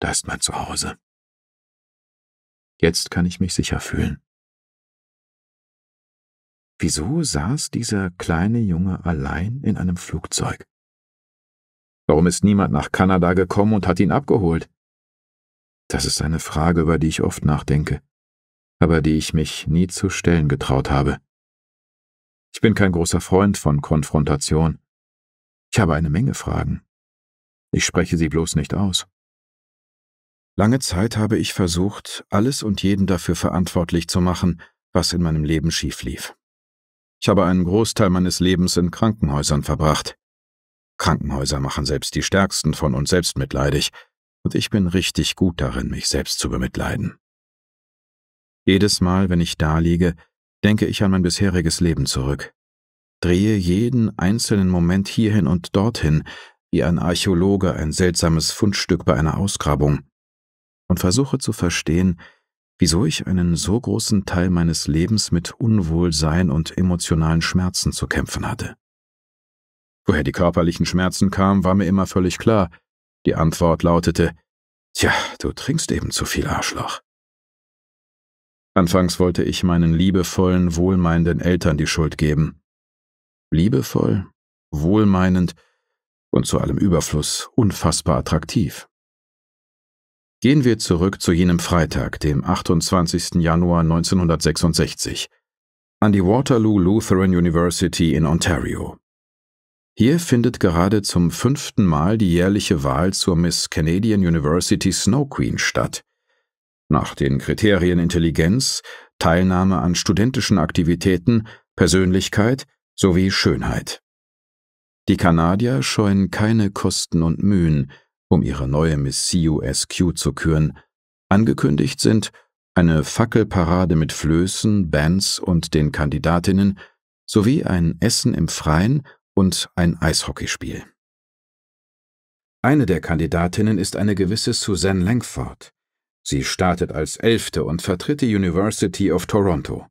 Da ist mein Zuhause. Jetzt kann ich mich sicher fühlen. Wieso saß dieser kleine Junge allein in einem Flugzeug? Warum ist niemand nach Kanada gekommen und hat ihn abgeholt? Das ist eine Frage, über die ich oft nachdenke, aber die ich mich nie zu stellen getraut habe. Ich bin kein großer Freund von Konfrontation. Ich habe eine Menge Fragen. Ich spreche sie bloß nicht aus. Lange Zeit habe ich versucht, alles und jeden dafür verantwortlich zu machen, was in meinem Leben schief lief. Ich habe einen Großteil meines Lebens in Krankenhäusern verbracht. Krankenhäuser machen selbst die Stärksten von uns selbst mitleidig, und ich bin richtig gut darin, mich selbst zu bemitleiden. Jedes Mal, wenn ich daliege, denke ich an mein bisheriges Leben zurück, drehe jeden einzelnen Moment hierhin und dorthin, wie ein Archäologe ein seltsames Fundstück bei einer Ausgrabung, und versuche zu verstehen, wieso ich einen so großen Teil meines Lebens mit Unwohlsein und emotionalen Schmerzen zu kämpfen hatte. Woher die körperlichen Schmerzen kamen, war mir immer völlig klar. Die Antwort lautete, Tja, du trinkst eben zu viel Arschloch. Anfangs wollte ich meinen liebevollen, wohlmeinenden Eltern die Schuld geben. Liebevoll, wohlmeinend und zu allem Überfluss unfassbar attraktiv. Gehen wir zurück zu jenem Freitag, dem 28. Januar 1966, an die Waterloo Lutheran University in Ontario. Hier findet gerade zum fünften Mal die jährliche Wahl zur Miss Canadian University Snow Queen statt. Nach den Kriterien Intelligenz, Teilnahme an studentischen Aktivitäten, Persönlichkeit sowie Schönheit. Die Kanadier scheuen keine Kosten und Mühen, um ihre neue Miss CUSQ zu küren, angekündigt sind eine Fackelparade mit Flößen, Bands und den Kandidatinnen sowie ein Essen im Freien und ein Eishockeyspiel. Eine der Kandidatinnen ist eine gewisse Suzanne Langford. Sie startet als Elfte und vertritt die University of Toronto.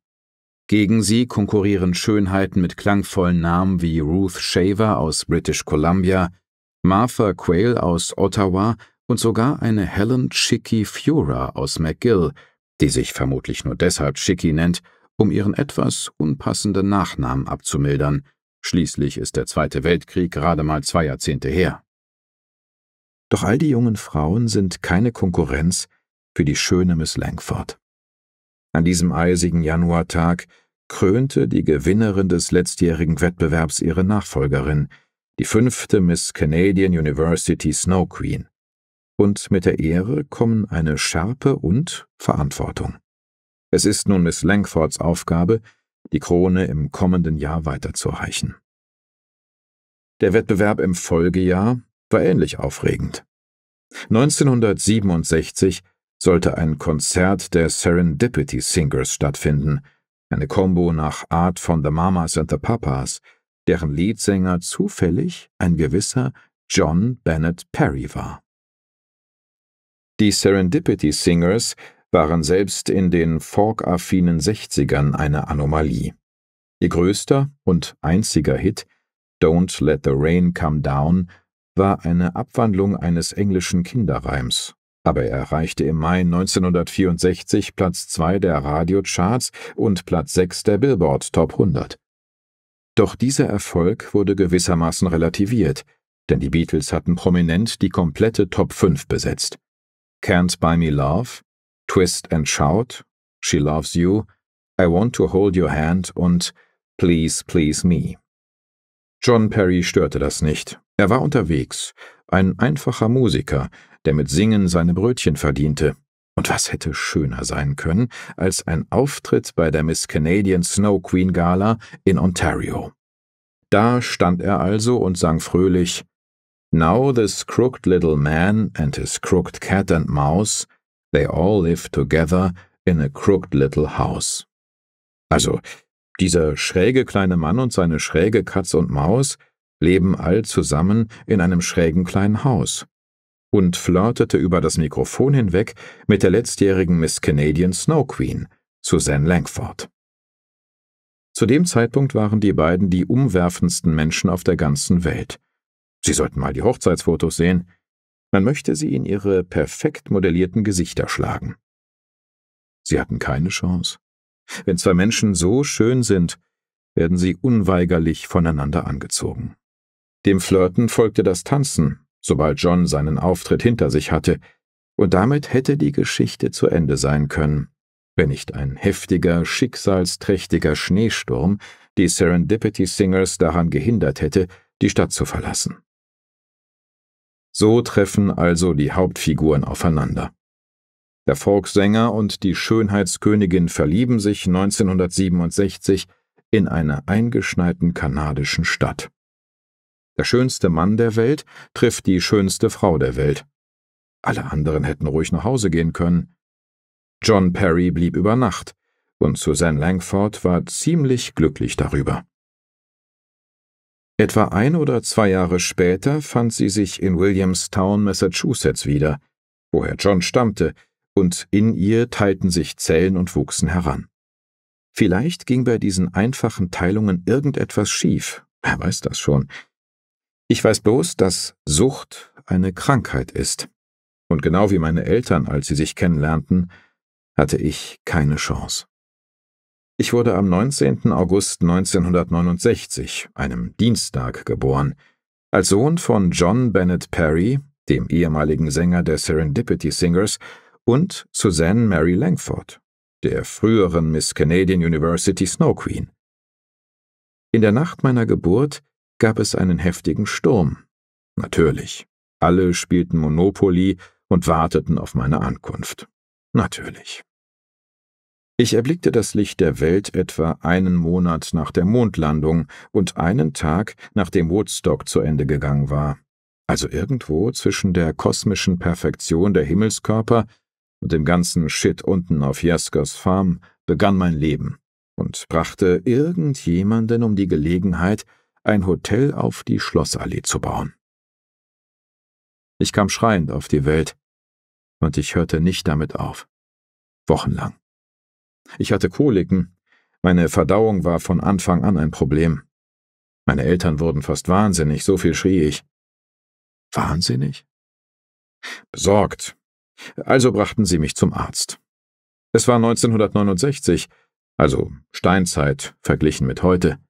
Gegen sie konkurrieren Schönheiten mit klangvollen Namen wie Ruth Shaver aus British Columbia, Martha Quayle aus Ottawa und sogar eine Helen Chicky Fura aus McGill, die sich vermutlich nur deshalb Chicky nennt, um ihren etwas unpassenden Nachnamen abzumildern. Schließlich ist der Zweite Weltkrieg gerade mal zwei Jahrzehnte her. Doch all die jungen Frauen sind keine Konkurrenz für die schöne Miss Langford. An diesem eisigen Januartag krönte die Gewinnerin des letztjährigen Wettbewerbs ihre Nachfolgerin – die fünfte Miss Canadian University Snow Queen. Und mit der Ehre kommen eine Schärpe und Verantwortung. Es ist nun Miss Langfords Aufgabe, die Krone im kommenden Jahr weiterzureichen. Der Wettbewerb im Folgejahr war ähnlich aufregend. 1967 sollte ein Konzert der Serendipity Singers stattfinden, eine Combo nach Art von The Mamas and the Papas, deren Leadsänger zufällig ein gewisser John Bennett Perry war. Die Serendipity Singers waren selbst in den folk-affinen 60ern eine Anomalie. Ihr größter und einziger Hit, Don't Let the Rain Come Down, war eine Abwandlung eines englischen Kinderreims, aber er erreichte im Mai 1964 Platz 2 der Radiocharts und Platz 6 der Billboard Top 100. Doch dieser Erfolg wurde gewissermaßen relativiert, denn die Beatles hatten prominent die komplette Top 5 besetzt. Can't Buy Me Love, Twist and Shout, She Loves You, I Want to Hold Your Hand und Please, Please Me. John Perry störte das nicht. Er war unterwegs, ein einfacher Musiker, der mit Singen seine Brötchen verdiente und was hätte schöner sein können als ein Auftritt bei der Miss Canadian Snow Queen Gala in Ontario. Da stand er also und sang fröhlich Now this crooked little man and his crooked cat and mouse, they all live together in a crooked little house. Also, dieser schräge kleine Mann und seine schräge Katz und Maus leben all zusammen in einem schrägen kleinen Haus und flirtete über das Mikrofon hinweg mit der letztjährigen Miss Canadian Snow Queen, Suzanne Langford. Zu dem Zeitpunkt waren die beiden die umwerfendsten Menschen auf der ganzen Welt. Sie sollten mal die Hochzeitsfotos sehen. Man möchte sie in ihre perfekt modellierten Gesichter schlagen. Sie hatten keine Chance. Wenn zwei Menschen so schön sind, werden sie unweigerlich voneinander angezogen. Dem Flirten folgte das Tanzen, sobald John seinen Auftritt hinter sich hatte, und damit hätte die Geschichte zu Ende sein können, wenn nicht ein heftiger, schicksalsträchtiger Schneesturm die Serendipity Singers daran gehindert hätte, die Stadt zu verlassen. So treffen also die Hauptfiguren aufeinander. Der Folksänger und die Schönheitskönigin verlieben sich 1967 in einer eingeschneiten kanadischen Stadt. Der schönste Mann der Welt trifft die schönste Frau der Welt. Alle anderen hätten ruhig nach Hause gehen können. John Perry blieb über Nacht, und Suzanne Langford war ziemlich glücklich darüber. Etwa ein oder zwei Jahre später fand sie sich in Williamstown, Massachusetts wieder, woher John stammte, und in ihr teilten sich Zellen und wuchsen heran. Vielleicht ging bei diesen einfachen Teilungen irgendetwas schief, wer weiß das schon, ich weiß bloß, dass Sucht eine Krankheit ist. Und genau wie meine Eltern, als sie sich kennenlernten, hatte ich keine Chance. Ich wurde am 19. August 1969, einem Dienstag, geboren, als Sohn von John Bennett Perry, dem ehemaligen Sänger der Serendipity Singers, und Suzanne Mary Langford, der früheren Miss Canadian University Snow Queen. In der Nacht meiner Geburt gab es einen heftigen Sturm. Natürlich. Alle spielten Monopoly und warteten auf meine Ankunft. Natürlich. Ich erblickte das Licht der Welt etwa einen Monat nach der Mondlandung und einen Tag, nachdem Woodstock zu Ende gegangen war. Also irgendwo zwischen der kosmischen Perfektion der Himmelskörper und dem ganzen Shit unten auf Jaskers Farm begann mein Leben und brachte irgendjemanden um die Gelegenheit, ein Hotel auf die Schlossallee zu bauen. Ich kam schreiend auf die Welt, und ich hörte nicht damit auf. Wochenlang. Ich hatte Koliken, meine Verdauung war von Anfang an ein Problem. Meine Eltern wurden fast wahnsinnig, so viel schrie ich. Wahnsinnig? Besorgt. Also brachten sie mich zum Arzt. Es war 1969, also Steinzeit verglichen mit heute.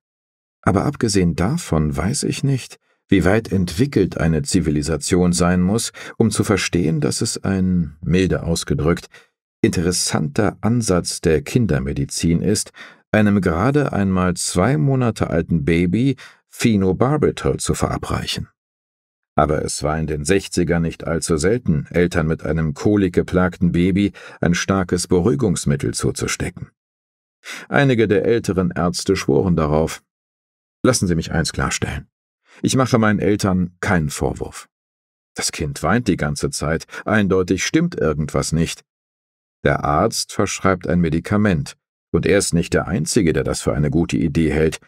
Aber abgesehen davon weiß ich nicht, wie weit entwickelt eine Zivilisation sein muss, um zu verstehen, dass es ein, milde ausgedrückt, interessanter Ansatz der Kindermedizin ist, einem gerade einmal zwei Monate alten Baby Phenobarbital zu verabreichen. Aber es war in den 60er nicht allzu selten, Eltern mit einem kolikgeplagten Baby ein starkes Beruhigungsmittel zuzustecken. Einige der älteren Ärzte schworen darauf, Lassen Sie mich eins klarstellen. Ich mache meinen Eltern keinen Vorwurf. Das Kind weint die ganze Zeit, eindeutig stimmt irgendwas nicht. Der Arzt verschreibt ein Medikament, und er ist nicht der Einzige, der das für eine gute Idee hält.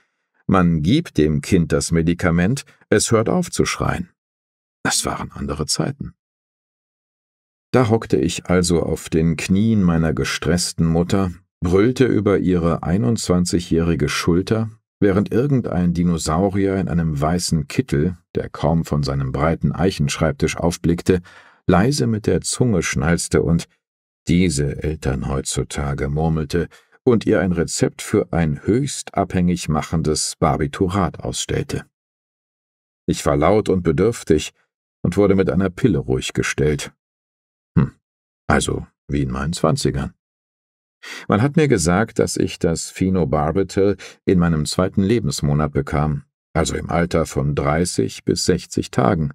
Man gibt dem Kind das Medikament, es hört auf zu schreien. Das waren andere Zeiten. Da hockte ich also auf den Knien meiner gestressten Mutter, brüllte über ihre 21-jährige Schulter Während irgendein Dinosaurier in einem weißen Kittel, der kaum von seinem breiten Eichenschreibtisch aufblickte, leise mit der Zunge schnalzte und diese Eltern heutzutage murmelte und ihr ein Rezept für ein höchst abhängig machendes Barbiturat ausstellte. Ich war laut und bedürftig und wurde mit einer Pille ruhig gestellt. Hm, also wie in meinen Zwanzigern. Man hat mir gesagt, dass ich das Phenobarbital in meinem zweiten Lebensmonat bekam, also im Alter von 30 bis 60 Tagen.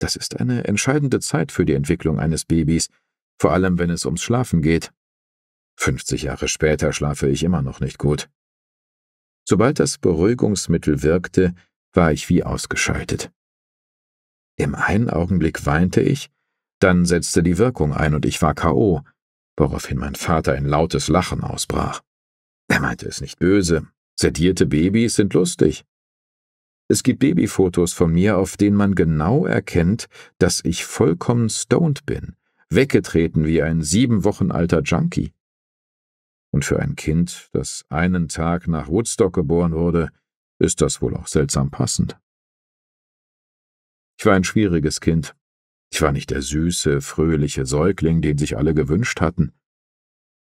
Das ist eine entscheidende Zeit für die Entwicklung eines Babys, vor allem wenn es ums Schlafen geht. 50 Jahre später schlafe ich immer noch nicht gut. Sobald das Beruhigungsmittel wirkte, war ich wie ausgeschaltet. Im einen Augenblick weinte ich, dann setzte die Wirkung ein und ich war K.O woraufhin mein Vater in lautes Lachen ausbrach. Er meinte es nicht böse. Sedierte Babys sind lustig. Es gibt Babyfotos von mir, auf denen man genau erkennt, dass ich vollkommen stoned bin, weggetreten wie ein sieben Wochen alter Junkie. Und für ein Kind, das einen Tag nach Woodstock geboren wurde, ist das wohl auch seltsam passend. Ich war ein schwieriges Kind. Ich war nicht der süße, fröhliche Säugling, den sich alle gewünscht hatten.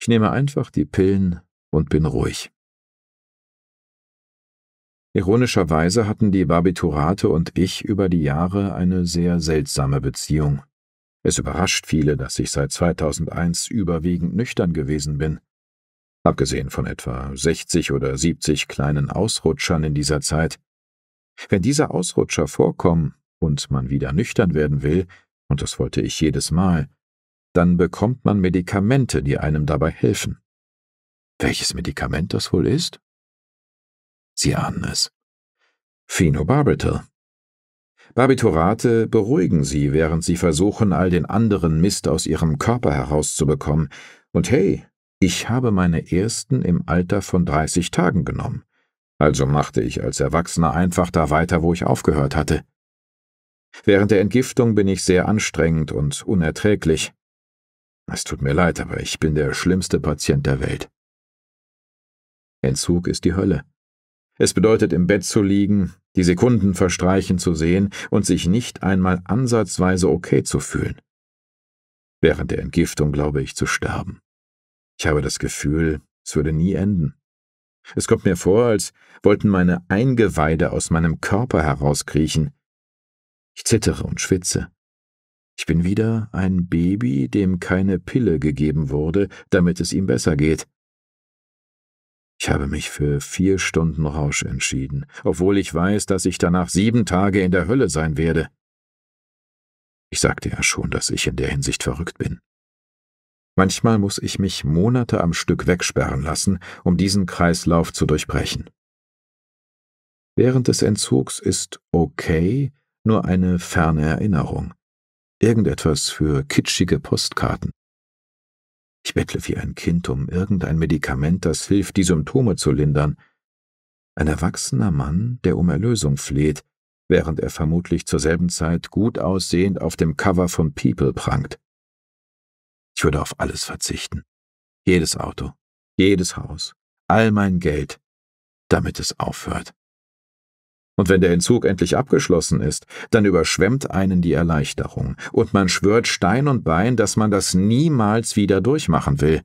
Ich nehme einfach die Pillen und bin ruhig. Ironischerweise hatten die Barbiturate und ich über die Jahre eine sehr seltsame Beziehung. Es überrascht viele, dass ich seit 2001 überwiegend nüchtern gewesen bin. Abgesehen von etwa 60 oder 70 kleinen Ausrutschern in dieser Zeit. Wenn diese Ausrutscher vorkommen und man wieder nüchtern werden will, und das wollte ich jedes Mal, dann bekommt man Medikamente, die einem dabei helfen. Welches Medikament das wohl ist? Sie ahnen es. Phenobarbital. Barbiturate beruhigen Sie, während Sie versuchen, all den anderen Mist aus Ihrem Körper herauszubekommen. Und hey, ich habe meine ersten im Alter von 30 Tagen genommen. Also machte ich als Erwachsener einfach da weiter, wo ich aufgehört hatte. Während der Entgiftung bin ich sehr anstrengend und unerträglich. Es tut mir leid, aber ich bin der schlimmste Patient der Welt. Entzug ist die Hölle. Es bedeutet, im Bett zu liegen, die Sekunden verstreichen zu sehen und sich nicht einmal ansatzweise okay zu fühlen. Während der Entgiftung glaube ich zu sterben. Ich habe das Gefühl, es würde nie enden. Es kommt mir vor, als wollten meine Eingeweide aus meinem Körper herauskriechen, ich zittere und schwitze. Ich bin wieder ein Baby, dem keine Pille gegeben wurde, damit es ihm besser geht. Ich habe mich für vier Stunden Rausch entschieden, obwohl ich weiß, dass ich danach sieben Tage in der Hölle sein werde. Ich sagte ja schon, dass ich in der Hinsicht verrückt bin. Manchmal muss ich mich Monate am Stück wegsperren lassen, um diesen Kreislauf zu durchbrechen. Während des Entzugs ist okay, nur eine ferne Erinnerung, irgendetwas für kitschige Postkarten. Ich bettle wie ein Kind um irgendein Medikament, das hilft, die Symptome zu lindern. Ein erwachsener Mann, der um Erlösung fleht, während er vermutlich zur selben Zeit gut aussehend auf dem Cover von People prangt. Ich würde auf alles verzichten. Jedes Auto, jedes Haus, all mein Geld, damit es aufhört. Und wenn der Entzug endlich abgeschlossen ist, dann überschwemmt einen die Erleichterung, und man schwört Stein und Bein, dass man das niemals wieder durchmachen will.